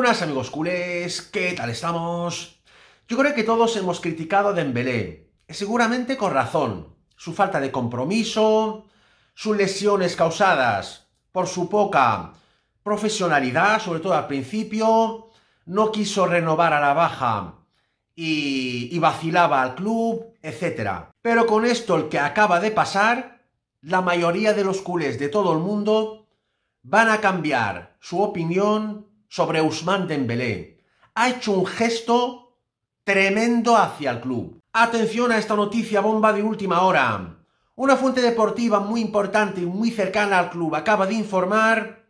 buenas amigos culés, ¿qué tal estamos? Yo creo que todos hemos criticado a Dembélé, seguramente con razón. Su falta de compromiso, sus lesiones causadas por su poca profesionalidad, sobre todo al principio, no quiso renovar a la baja y, y vacilaba al club, etc. Pero con esto el que acaba de pasar, la mayoría de los culés de todo el mundo van a cambiar su opinión sobre Usman Dembélé. Ha hecho un gesto tremendo hacia el club. Atención a esta noticia bomba de última hora. Una fuente deportiva muy importante y muy cercana al club acaba de informar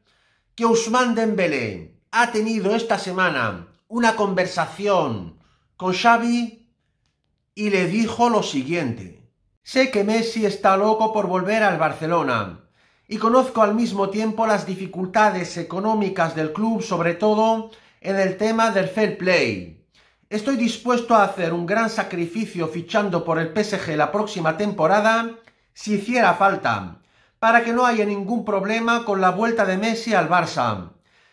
que Usman Dembélé ha tenido esta semana una conversación con Xavi y le dijo lo siguiente. Sé que Messi está loco por volver al Barcelona, y conozco al mismo tiempo las dificultades económicas del club, sobre todo en el tema del fair play. Estoy dispuesto a hacer un gran sacrificio fichando por el PSG la próxima temporada si hiciera falta, para que no haya ningún problema con la vuelta de Messi al Barça.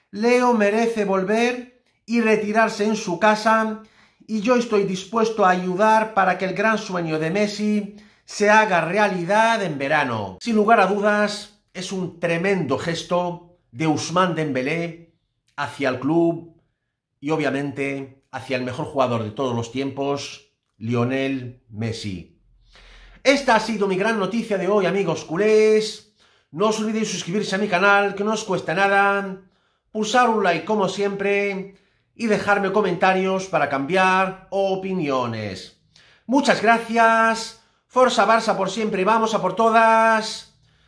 Leo merece volver y retirarse en su casa y yo estoy dispuesto a ayudar para que el gran sueño de Messi se haga realidad en verano. Sin lugar a dudas, es un tremendo gesto de Usman Dembélé hacia el club y obviamente hacia el mejor jugador de todos los tiempos, Lionel Messi. Esta ha sido mi gran noticia de hoy, amigos culés. No os olvidéis suscribirse a mi canal, que no os cuesta nada, pulsar un like como siempre y dejarme comentarios para cambiar opiniones. Muchas gracias. Forza Barça por siempre. y Vamos a por todas